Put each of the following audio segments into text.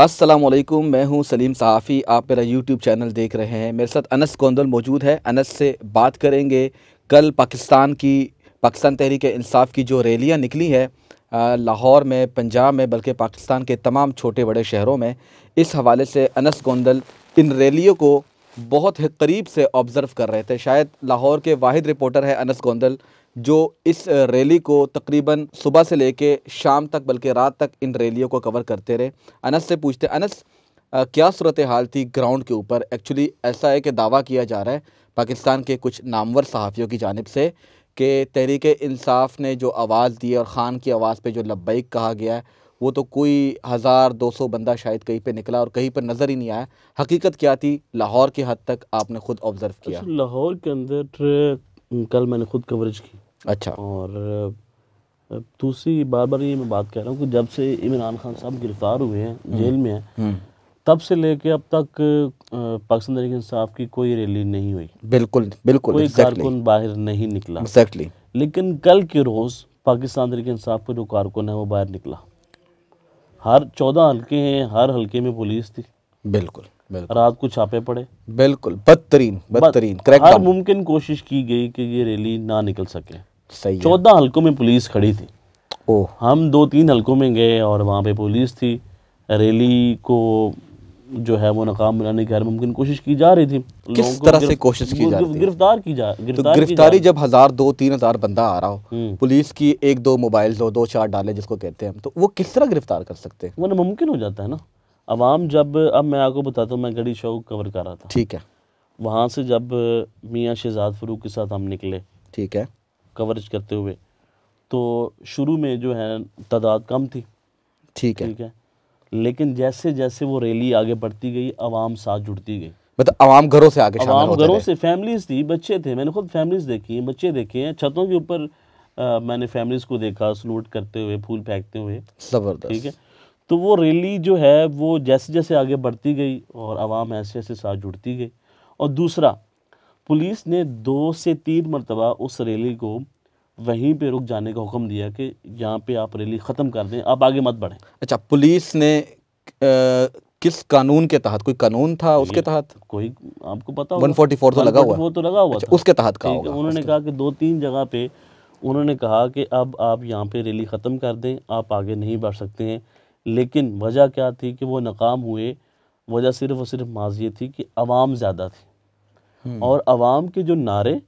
असलम मैं हूं सलीम सहाफ़ी आप मेरा यूट्यूब चैनल देख रहे हैं मेरे साथ अनस गोंदल मौजूद है अनस से बात करेंगे कल पाकिस्तान की पाकिस्तान तहरीक इंसाफ की जो रैलियाँ निकली है लाहौर में पंजाब में बल्कि पाकिस्तान के तमाम छोटे बड़े शहरों में इस हवाले से अनस गोंदल इन रैलियों को बहुत करीब से ऑब्ज़र्व कर रहे थे शायद लाहौर के वाद रिपोर्टर है अनस गोंदल जो इस रैली को तकरीबन सुबह से लेके शाम तक बल्कि रात तक इन रैलियों को कवर करते रहे अनस से पूछते अनस क्या सूरत हाल थी ग्राउंड के ऊपर एक्चुअली ऐसा है कि दावा किया जा रहा है पाकिस्तान के कुछ नामवर सहाफ़ियों की जानब से कि तहरीक इंसाफ ने जो आवाज़ दी और ख़ान की आवाज़ पर जो लब्बैक कहा गया है वो तो कोई हज़ार दो सौ बंदा शायद कहीं पे निकला और कहीं पर नज़र ही नहीं आया हकीकत क्या थी लाहौर की हद तक आपने ख़ुद ऑब्ज़र्व किया अच्छा, लाहौर के अंदर कल मैंने ख़ुद कवरेज की अच्छा और दूसरी बार बार ये मैं बात कह रहा हूँ कि जब से इमरान खान साहब गिरफ्तार हुए हैं हम्म। जेल में है हम्म। तब से लेके अब तक पाकिस्तान तरीके इंसाफ की कोई रैली नहीं हुई बिल्कुल बिल्कुल कोई कारकुन बाहर नहीं निकला exactly. लेकिन कल के रोज़ पाकिस्तान तरीके इंसाफ का जो कारकुन है वो बाहर निकला हर चौदह हल्के हैं हर हल्के में पुलिस थी बिल्कुल रात को छापे पड़े बिल्कुल बदतरीन बदतरीन हर मुमकिन कोशिश की गई कि ये रैली ना निकल सके सही चौदह हलकों में पुलिस खड़ी थी ओ हम दो तीन हलकों में गए और वहाँ पे पुलिस थी रैली को जो है वो नाकाम बनाने की हर मुमकिन कोशिश की जा रही थी किस तरह से कोशिश की जा रही थी गिरफ्तार की जा तो गिरफ्तार तो गिरफ्तारी जब हजार दो तीन हजार बंदा आ रहा हो हम्म। पुलिस की एक दो मोबाइल दो दो चार डाले जिसको कहते हैं तो वो किस तरह गिरफ्तार कर सकते हैं वो नामुमकिन हो जाता है ना आवाम जब अब मैं आपको बताता हूँ मैं गड़ी शो कवर कर रहा था ठीक है वहाँ से जब मियाँ शहजाद फरूक के साथ हम निकले ठीक है कवरेज करते हुए तो शुरू में जो है तादाद कम थी ठीक है ठीक है लेकिन जैसे जैसे वो रैली आगे बढ़ती गई आवाम साथ जुड़ती गई मतलब आवाम घरों से आगे आवाम घरों से फैमिलीज थी बच्चे थे मैंने खुद फैमिलीज देखी बच्चे देखे हैं छतों के ऊपर मैंने फैमिलीज को देखा सलूट करते हुए फूल फेंकते हुए जबरदस्त ठीक है तो वो रैली जो है वो जैसे जैसे आगे बढ़ती गई और आवाम ऐसे ऐसे साथ जुड़ती गई और दूसरा पुलिस ने दो से तीन मरतबा उस रैली को वहीं पे रुक जाने का हुक्म दिया कि यहाँ पे आप रैली ख़त्म कर दें आप आगे मत बढ़ें अच्छा पुलिस ने आ, किस कानून के तहत कोई कानून था उसके तहत कोई आपको पता वन फोर्टी फोर तो लगा हुआ वो तो लगा हुआ अच्छा, उसके तहत कहा उन्होंने अच्छा। कहा कि दो तीन जगह पे उन्होंने कहा कि अब आप यहाँ पे रैली ख़त्म कर दें आप आगे नहीं बढ़ सकते हैं लेकिन वजह क्या थी कि वो नाकाम हुए वजह सिर्फ और सिर्फ माजिए थी कि आवाम ज़्यादा थी हम्म। और आवाम के जो नारे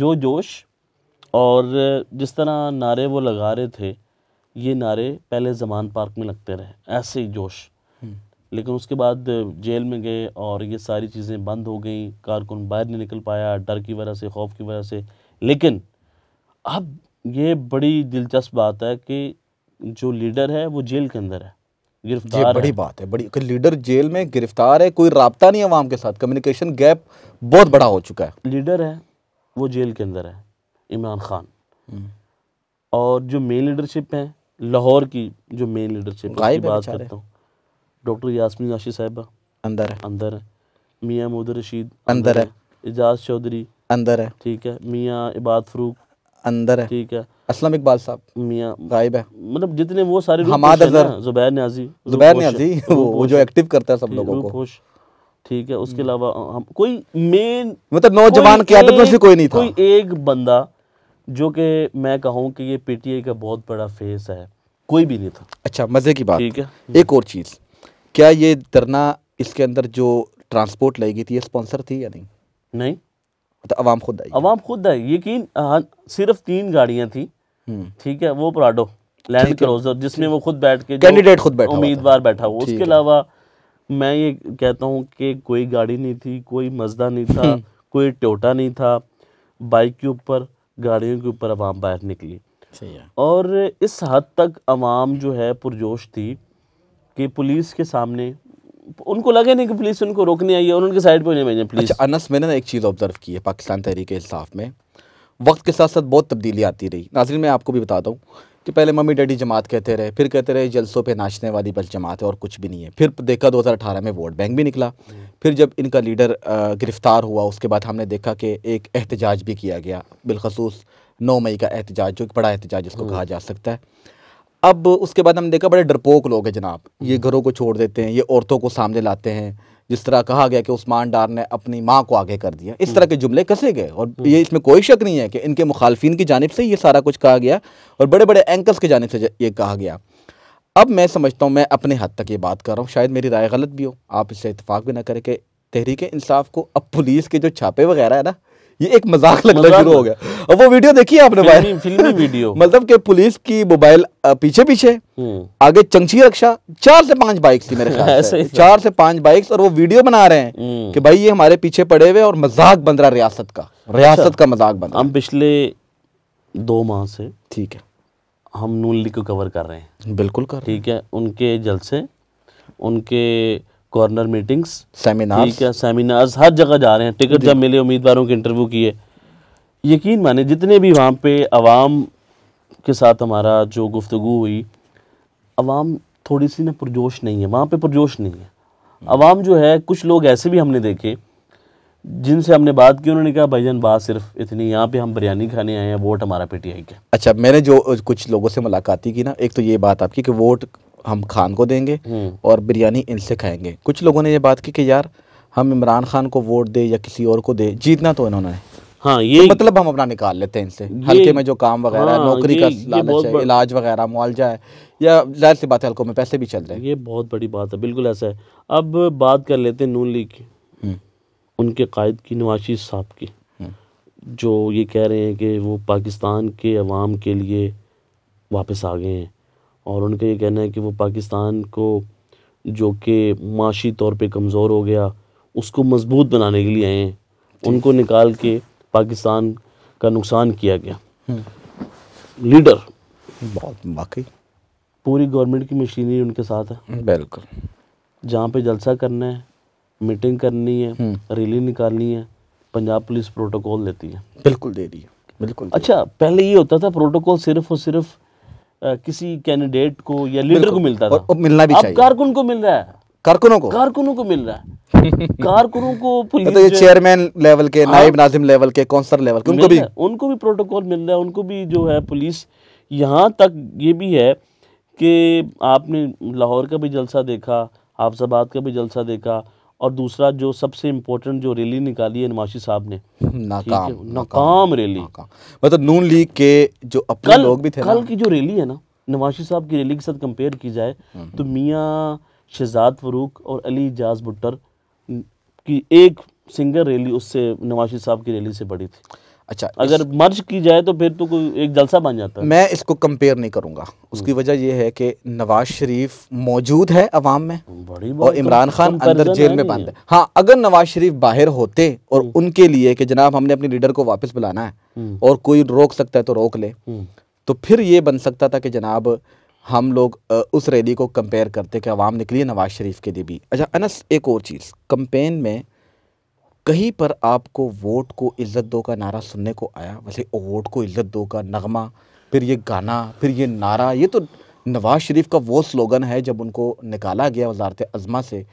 जो जोश और जिस तरह नारे वो लगा रहे थे ये नारे पहले जमान पार्क में लगते रहे ऐसे ही जोश हम्म। लेकिन उसके बाद जेल में गए और ये सारी चीज़ें बंद हो गई कारकुन बाहर नहीं निकल पाया डर की वजह से खौफ की वजह से लेकिन अब ये बड़ी दिलचस्प बात है कि जो लीडर है वो जेल के अंदर है गिरफ्तार ये बड़ी है। बात है बड़ी कि लीडर जेल में गिरफ्तार है कोई रबता नहीं आवाम के साथ कम्युनिकेशन गैप बहुत बड़ा हो चुका है लीडर है वो जेल के अंदर है इमरान खान हम्म। और जो मेन लीडरशिप है लाहौर की जो मेन लीडरशिप की बात करता हूँ डॉक्टर यासमी नाशी साहबा अंदर है अंदर है मियाँ मोदर रशीद अंदर है एजाज चौधरी अंदर है ठीक है मियाँ इबाद फरूक अंदर है ठीक है असलम इकबाल साहब मियाँ गायब है मतलब जितने वो सारे हमाद अजहर जुबैर न्याजी जुबैर न्याजी वो, जो एक्टिव करता है सब लोगों को ठीक है उसके अलावा हम कोई मेन मतलब नौजवान क्यादत में से कोई नहीं था कोई एक बंदा जो कि मैं कहूँ कि ये पीटीए का बहुत बड़ा फेस है कोई भी नहीं था अच्छा मज़े की बात ठीक है एक और चीज़ क्या ये धरना इसके अंदर जो ट्रांसपोर्ट लगी थी ये स्पॉन्सर थी या नहीं नहीं तो अवाम खुद आई अवाम खुद आई यकीन सिर्फ तीन गाड़ियाँ थी हम्म। ठीक है वो प्राडो लैंड क्रोजर जिसमें वो खुद बैठ के कैंडिडेट खुद बैठा उम्मीदवार बैठा हुआ उसके अलावा मैं ये कहता हूँ कि कोई गाड़ी नहीं थी कोई मजदा नहीं था हम्म। कोई टोटा नहीं था बाइक के ऊपर गाड़ियों के ऊपर आवाम बाहर निकली और इस हद तक आवाम जो है पुरजोश थी कि पुलिस के सामने उनको लगे नहीं कि पुलिस उनको रोकने आई है और उनके साइड पर नहीं भेजें प्लीज़ अच्छा, अनस मैंने ना एक चीज़ ऑब्जर्व की है पाकिस्तान तहरीक इंसाफ में वक्त के साथ साथ बहुत तब्दीली आती रही नाजरीन मैं आपको भी बता दूँ कि पहले मम्मी डैडी जमात कहते रहे फिर कहते रहे जलसों पे नाचने वाली बस जमात है और कुछ भी नहीं है फिर देखा 2018 में वोट बैंक भी निकला हम्म। फिर जब इनका लीडर गिरफ़्तार हुआ उसके बाद हमने देखा कि एक एहतजाज भी किया गया बिलखसूस नौ मई का एहतजाज जो बड़ा एहतजाज जिसको हम्म। कहा जा सकता है अब उसके बाद हमने देखा बड़े डरपोक लोग हैं जनाब ये हम्म। घरों को छोड़ देते हैं ये औरतों को सामने लाते हैं जिस तरह कहा गया कि उस्मान डार ने अपनी माँ को आगे कर दिया इस तरह हम्म। के जुमले कसे गए और हम्म। ये इसमें कोई शक नहीं है कि इनके मुखालफी की जानब से ये सारा कुछ कहा गया और बड़े बड़े एंकर्स की जानब से ये कहा गया अब मैं समझता हूँ मैं अपने हद तक ये बात कर रहा हूँ शायद मेरी राय गलत भी हो आप इससे इतफाक़ भी ना करें कि तहरीक इंसाफ को अब पुलिस के जो छापे वगैरह है ना ये एक मजाक लगना शुरू हो गया और वो वीडियो देखी आपने भाई फिल्मी वीडियो मतलब कि पुलिस की मोबाइल पीछे पीछे हम्म। आगे चंची रक्षा चार से पांच बाइक्स थी मेरे ख्याल से चार से पांच बाइक्स और वो वीडियो बना रहे हैं हम्म। कि भाई ये हमारे पीछे पड़े हुए और मजाक बन रहा रियासत का अच्छा। रियासत का मजाक बन हम पिछले दो माह से ठीक है हम नून लीग को कवर कर रहे हैं बिल्कुल कर ठीक है उनके जलसे उनके कॉर्नर मीटिंग्स सेमिनार ठीक है सेमिनार्स हर जगह जा रहे हैं टिकट जब मिले उम्मीदवारों के इंटरव्यू किए यकीन माने जितने भी वहाँ पे आवाम के साथ हमारा जो गुफ्तु हुई आवाम थोड़ी सी ना पुरजोश नहीं है वहाँ पे पुरजोश नहीं है आवाम जो है कुछ लोग ऐसे भी हमने देखे जिनसे हमने बात की उन्होंने कहा जान बात सिर्फ इतनी यहाँ पे हम बिरयानी खाने आए हैं वोट हमारा पीटीआई का अच्छा मैंने जो कुछ लोगों से मुलाकात की ना एक तो ये बात आपकी कि वोट हम खान को देंगे हम्म। और बिरयानी इनसे खाएंगे कुछ लोगों ने ये बात की कि यार हम इमरान खान को वोट दे या किसी और को दे जीतना तो इन्होंने हाँ तो ये तो मतलब हम अपना निकाल लेते हैं इनसे हल्के में जो काम वगैरह हाँ, नौकरी का लालच है इलाज वगैरह मुआवजा है या जाहिर सी बात है हल्कों में पैसे भी चल रहे हैं ये बहुत बड़ी बात है बिल्कुल ऐसा है अब बात कर लेते हैं नून लीग की हम्म। उनके कायद की नवाशी साहब की हम्म। जो ये कह रहे हैं कि वो पाकिस्तान के अवाम के लिए वापस आ गए हैं और उनका ये कहना है कि वो पाकिस्तान को जो कि माशी तौर पे कमज़ोर हो गया उसको मजबूत बनाने के लिए आए हैं उनको निकाल के पाकिस्तान का नुकसान किया गया हम्म। लीडर बहुत बाकी पूरी गवर्नमेंट की मशीनरी उनके साथ है बिल्कुल जहाँ पे जलसा करना है मीटिंग करनी है हम्म। रैली निकालनी है पंजाब पुलिस प्रोटोकॉल देती है बिल्कुल दे रही है बिल्कुल अच्छा पहले ये होता था प्रोटोकॉल सिर्फ और सिर्फ किसी कैंडिडेट को या लीडर को मिलता था और, मिलना भी चाहिए कारकुन को मिल रहा है कारकुनों को कारकुनों को मिल रहा है कारकुनों को तो पुलिस तो ये चेयरमैन लेवल के हाँ। नायब नाजिम लेवल के कौंसलर लेवल के उनको भी उनको भी प्रोटोकॉल मिल रहा है उनको भी जो है पुलिस यहाँ तक ये भी है कि आपने लाहौर का भी जलसा देखा हाफजाबाद का भी जलसा देखा और दूसरा जो सबसे इम्पोर्टेंट जो रैली निकाली है नवाशी साहब ने नाकाम नाकाम रैली मतलब नून लीग के जो अपने लोग भी थे कल की जो रैली है ना नवाशी साहब की रैली के साथ कंपेयर की जाए हम्म, तो हम्म। मियाँ शहजाद फरूक और अली जाज भुट्टर की एक सिंगर रैली उससे नवाशी साहब की रैली से बड़ी थी अच्छा अगर मर्ज की जाए तो फिर तो कोई एक जलसा बन जाता है मैं इसको कंपेयर नहीं करूंगा उसकी हम्म। वजह यह है कि नवाज शरीफ मौजूद है अवाम में बड़ी और इमरान तो खान अंदर जेल में बंद है हाँ अगर नवाज शरीफ बाहर होते और हम्म। उनके लिए कि जनाब हमने अपने लीडर को वापस बुलाना है हम्म। और कोई रोक सकता है तो रोक ले तो फिर ये बन सकता था कि जनाब हम लोग उस रैली को कंपेयर करते कि अवाम निकली नवाज शरीफ के लिए भी अच्छा अनस एक और चीज़ कंपेन में कहीं पर आपको वोट को इज़्ज़त दो का नारा सुनने को आया वैसे वोट को इज़्ज़त दो का नगमा फिर ये गाना फिर ये नारा ये तो नवाज़ शरीफ का वो स्लोगन है जब उनको निकाला गया वजारत अजमा से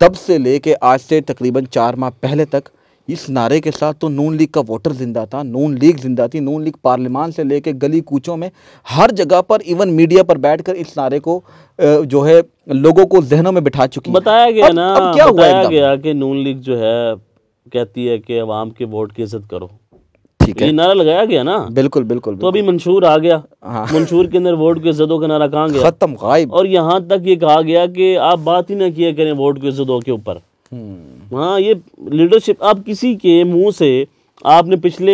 तब से ले कर आज से तकरीबन चार माह पहले तक इस नारे के साथ तो नून लीग का वोटर ज़िंदा था नून लीग ज़िंदा थी नून लीग पार्लियामान से लेके गली कूचों में हर जगह पर इवन मीडिया पर बैठकर इस नारे को जो है लोगों को जहनों में बिठा चुकी बताया गया अब, ना अब क्या बताया हुआ गया कि नून लीग जो है कहती है कि आवाम के वोट की इज्जत करो ठीक है नारा लगाया गया ना बिल्कुल बिल्कुल तो अभी मंशूर आ गया हाँ। मंशूर के अंदर वोट की इज्जतों का नारा कहाँ गया खत्म गायब और यहाँ तक ये कहा गया कि आप बात ही ना किया करें वोट की इज्जतों के ऊपर हम्म। हाँ ये लीडरशिप आप किसी के मुंह से आपने पिछले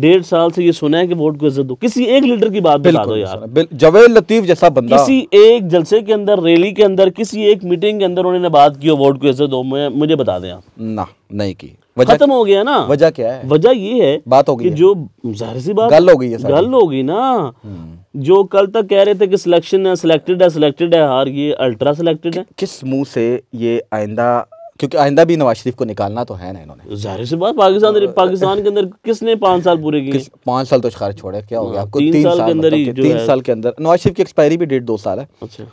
डेढ़ साल से ये सुना है कि वोट को इज्जत दो किसी एक लीडर की बात बता दो यार जवेद लतीफ जैसा बंदा किसी एक जलसे के अंदर रैली के अंदर किसी एक मीटिंग के अंदर उन्होंने बात की हो वोट को इज्जत दो मुझे बता दें आप ना नहीं की खत्म हो गया ना वजह क्या है वजह ये है बात हो गई जो जाहिर सी बात गल हो गई है गल हो गई ना हम्म। जो कल तक कह रहे थे कि सिलेक्शन है सिलेक्टेड है सिलेक्टेड है हार ये अल्ट्रा सिलेक्टेड है किस मुंह से ये आइंदा क्योंकि आइंदा भी नवाज शरीफ को निकालना तो है ना इन्होंने जाहिर सी बात पाकिस्तान तो पाकिस्तान के अंदर किसने पाँच साल पूरे किए पाँच साल तो शिकार छोड़े क्या हो गया आपको हाँ, तीन, साल के अंदर मतलब तीन साल के अंदर नवाज शरीफ की एक्सपायरी भी डेढ़ दो साल है अच्छा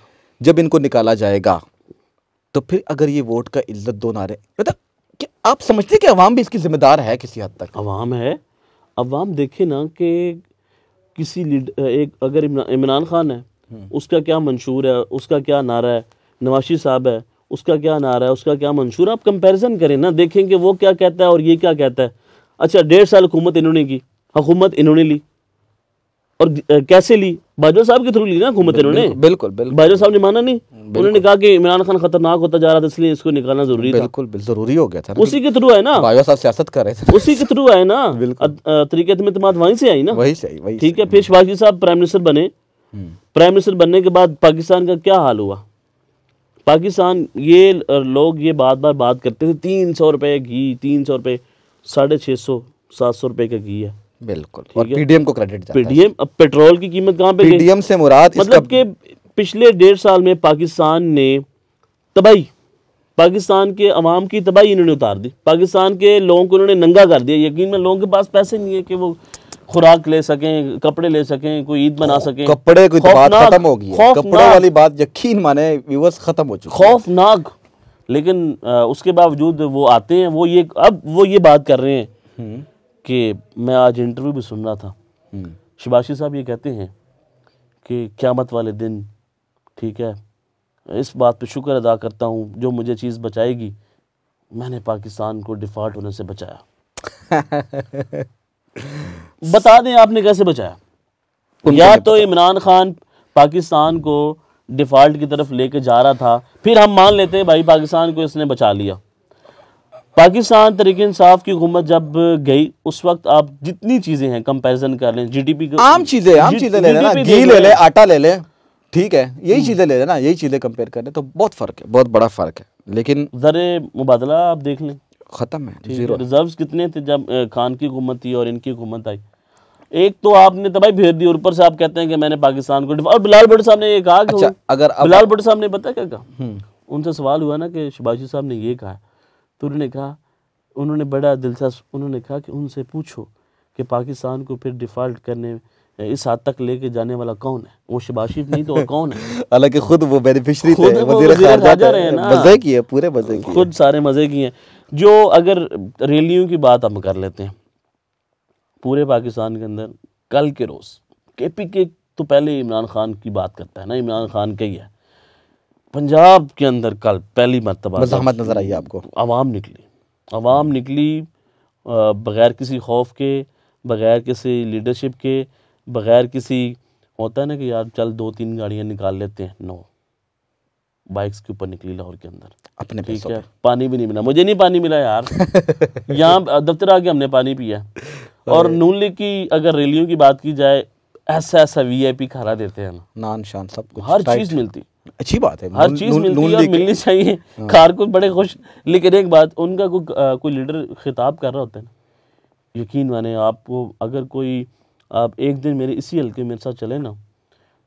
जब इनको निकाला जाएगा तो फिर अगर ये वोट का इज्जत दो नारे मतलब कि आप समझते कि अवाम भी इसकी जिम्मेदार है किसी हद तक अवाम है अवाम देखे ना कि किसी एक अगर इमरान खान है हम्म। उसका क्या मंशूर है उसका क्या नारा है नवाशी साहब है उसका क्या नारा है उसका क्या मंशूर आप कंपैरिजन करें ना देखें कि वो क्या कहता है और ये क्या कहता है अच्छा डेढ़ साल हुकूमत इन्होंने की हुकूमत इन्होंने ली और कैसे ली बाजवा साहब के थ्रू ली ना हुकूमत इन्होंने बिल्कुल बिल्कुल बाजवा साहब ने माना नहीं उन्होंने कहा कि इमरान खान खतरनाक होता जा रहा था इसलिए इसको निकालना जरूरी बिल्कुल जरूरी हो गया था उसी के थ्रू है ना बाजवा साहब सियासत कर रहे थे उसी के थ्रू है ना तरीके में इतमाद वहीं से आई ना वही से ठीक है फिर शिवाजी साहब प्राइम मिनिस्टर बने हम्म। प्राइम मिनिस्टर बनने के बाद पाकिस्तान का क्या हाल हुआ पाकिस्तान ये लोग ये बार बार बात करते थे तीन सौ रुपये घी तीन सौ रुपये साढ़े छः सौ सात सौ रुपये का घी है बिल्कुल और पीडीएम को क्रेडिट पीडीएम अब पेट्रोल की कीमत कहाँ पे पीडीएम से मुराद मतलब इसका... के पिछले डेढ़ साल में पाकिस्तान ने तबाही पाकिस्तान के अवाम की तबाही इन्होंने उतार दी पाकिस्तान के लोगों को इन्होंने नंगा कर दिया यकीन में लोगों के पास पैसे नहीं है कि वो खुराक ले सकें कपड़े ले सकें कोई ईद मना सकें कपड़े को तो बात खत्म हो गई कपड़े वाली बात यकीन माने व्यूवर्स खत्म हो चुके खौफनाक लेकिन आ, उसके बावजूद वो आते हैं वो ये अब वो ये बात कर रहे हैं हम्म। कि मैं आज इंटरव्यू भी सुन रहा था हम्म। शिबाशी साहब ये कहते हैं कि क्यामत वाले दिन ठीक है इस बात पे शुक्र अदा करता हूँ जो मुझे चीज़ बचाएगी मैंने पाकिस्तान को डिफॉल्ट होने से बचाया बता दें आपने कैसे बचाया या तो इमरान खान पाकिस्तान को डिफॉल्ट की तरफ लेके जा रहा था फिर हम मान लेते हैं भाई पाकिस्तान को इसने बचा लिया पाकिस्तान तरीके इंसाफ की हुकूमत जब गई उस वक्त आप जितनी चीज़ें हैं कंपैरिजन कर लें जीडीपी आम चीज़ें आम चीज़ें ले लें ले, ले, ले, ले, आटा ले लें ठीक है यही हम्म। चीज़ें ले लेना यही चीज़ें कंपेयर करने तो बहुत फ़र्क है बहुत बड़ा फ़र्क है लेकिन जरे मुबादला आप देख लें ख़त्म है रिजर्व कितने थे जब खान की हुकूमत थी और इनकी हुकूमत आई एक तो आपने तबाही भेज दी ऊपर से आप कहते हैं कि मैंने पाकिस्तान को और बिलाल भट्ट साहब ने ये कहा अच्छा, अगर बिलाल भट्ट साहब ने पता क्या कहा हम्म। उनसे सवाल हुआ ना कि शिबाजी साहब ने ये कहा तो उन्होंने कहा उन्होंने बड़ा दिलचस्प उन्होंने कहा कि उनसे पूछो कि पाकिस्तान को फिर डिफ़ॉल्ट करने इस हद तक लेके जाने वाला कौन है वो शबाशिफ नहीं तो कौन है हालांकि खुद वो बेनिफिशरी थे, रहे ना मजे की है पूरे मजे की खुद सारे मजे की हैं जो अगर रैलियों की बात हम कर लेते हैं पूरे पाकिस्तान के अंदर कल के रोज़ के पी के तो पहले इमरान खान की बात करता है ना इमरान खान का ही है पंजाब के अंदर कल पहली मरतबा नज़र आई आपको आवाम निकली आवाम निकली बग़ैर किसी खौफ के बग़ैर किसी लीडरशिप के बग़ैर किसी होता है ना कि यार चल दो तीन गाड़ियाँ निकाल लेते हैं नो बाइक्स के ऊपर निकली लाहौर के अंदर अपने ठीक है पानी भी नहीं मिला मुझे नहीं पानी मिला यार यहाँ दफ्तर आके हमने पानी पिया और नून लीग की अगर रैलियों की बात की जाए ऐसा ऐसा वी आई पी खाना देते हैं ना नान शान सब कुछ हर चीज मिलती अच्छी बात है हर चीज मिलती है मिलनी चाहिए हाँ। खार को बड़े खुश लेकिन एक बात उनका कोई कोई लीडर खिताब कर रहा होता है ना यकीन माने आपको अगर कोई आप एक दिन मेरे इसी हल्के मेरे साथ चलें ना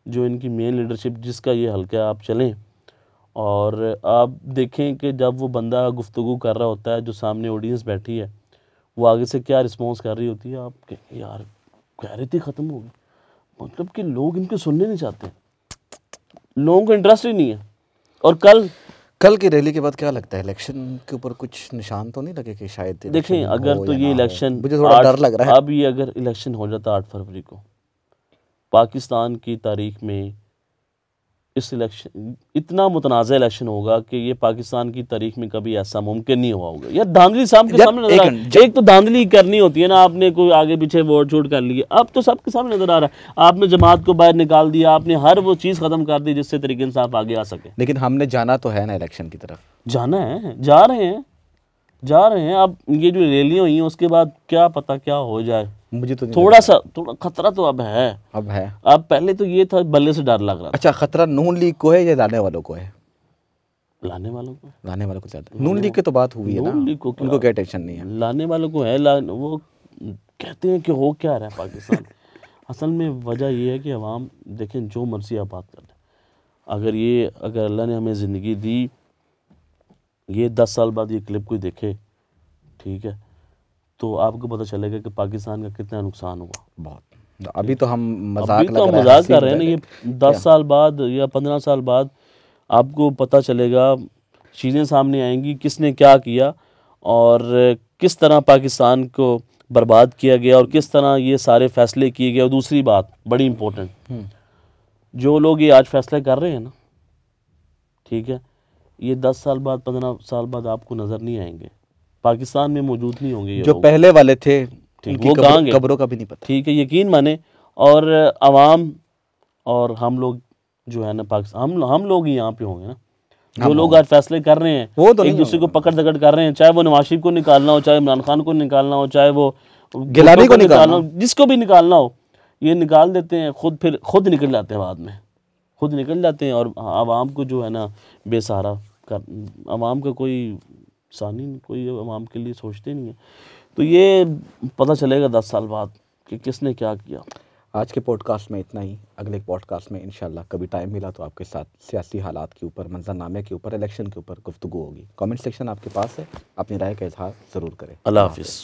जो इनकी मेन लीडरशिप जिसका ये हल्का है आप चलें और आप देखें कि जब वो बंदा गुफ्तु कर रहा होता है जो सामने ऑडियंस बैठी है वो आगे से क्या रिस्पॉन्स कर रही होती है आप यार कह रही ख़त्म होगी मतलब कि लोग इनके सुनने नहीं चाहते लोगों को इंटरेस्ट ही नहीं है और कल कल की रैली के बाद क्या लगता है इलेक्शन के ऊपर कुछ निशान तो नहीं लगे कि शायद देखें अगर तो ये इलेक्शन मुझे थोड़ा डर लग रहा है अभी अगर इलेक्शन हो जाता आठ फरवरी को पाकिस्तान की तारीख में इस इलेक्शन इतना मुतनाज़ इलेक्शन होगा कि ये पाकिस्तान की तारीख में कभी ऐसा मुमकिन नहीं हुआ होगा यार धांधली साहब के सामने नजर एक, एक तो धांधली करनी होती है ना आपने कोई आगे पीछे वोट छोट कर ली अब तो सबके सामने नजर आ रहा है आपने जमात को बाहर निकाल दिया आपने हर वो चीज़ ख़त्म कर दी जिससे तरीके इंसाफ आगे आ सके लेकिन हमने जाना तो है ना इलेक्शन की तरफ जाना है जा रहे हैं जा रहे हैं अब ये जो रैलियाँ हुई हैं उसके बाद क्या पता क्या हो जाए मुझे तो थोड़ा सा थोड़ा खतरा तो अब है अब है अब पहले तो ये था बल्ले से डर लग रहा अच्छा खतरा नून लीग को है या लाने वालों को है लाने वालों को लाने वालों को ज्यादा नून लीग की तो बात हुई है ना लीग को उनको क्या टेंशन नहीं है लाने वालों को है वो कहते हैं कि हो क्या रहा है पाकिस्तान असल में वजह यह है कि अवाम देखें जो मर्जी आप बात कर लें अगर ये अगर अल्लाह ने हमें ज़िंदगी दी ये दस साल बाद ये क्लिप कोई देखे ठीक है तो आपको पता चलेगा कि पाकिस्तान का कितना नुकसान हुआ बहुत अभी तो हम मजाक तो मजाक कर रहे हैं ना ये दस साल बाद या पंद्रह साल बाद आपको पता चलेगा चीज़ें सामने आएंगी किसने क्या किया और किस तरह पाकिस्तान को बर्बाद किया गया और किस तरह ये सारे फैसले किए गए और दूसरी बात बड़ी इम्पोर्टेंट हम्म। जो लोग ये आज फैसले कर रहे हैं ना ठीक है ये दस साल बाद पंद्रह साल बाद आपको नज़र नहीं आएंगे पाकिस्तान में मौजूद नहीं होंगे जो पहले वाले थे वो गांग कब्रों का भी नहीं पता ठीक है यकीन माने और आवाम और हम लोग जो है ना पाकिस्तान हम हम लोग ही यहाँ पे होंगे ना जो लोग आज फैसले कर रहे हैं वो तो एक दूसरे को पकड़ दकड़ कर रहे हैं चाहे वो नवाज शरीफ को निकालना हो चाहे इमरान खान को निकालना हो चाहे वो गिलानी को निकालना हो जिसको भी निकालना हो ये निकाल देते हैं खुद फिर खुद निकल जाते हैं बाद में खुद निकल जाते हैं और आवाम को जो है ना बेसहारा कर आवाम का कोई सानी कोई आवाम के लिए सोचते नहीं है तो ये पता चलेगा दस साल बाद कि किसने क्या किया आज के पॉडकास्ट में इतना ही अगले पॉडकास्ट में इनशाला कभी टाइम मिला तो आपके साथ सियासी हालात के ऊपर मंजरनामे के ऊपर इलेक्शन के ऊपर गुफ्तु होगी कमेंट सेक्शन आपके पास है अपनी राय का इजहार ज़रूर करें अल्लाह हाफिज़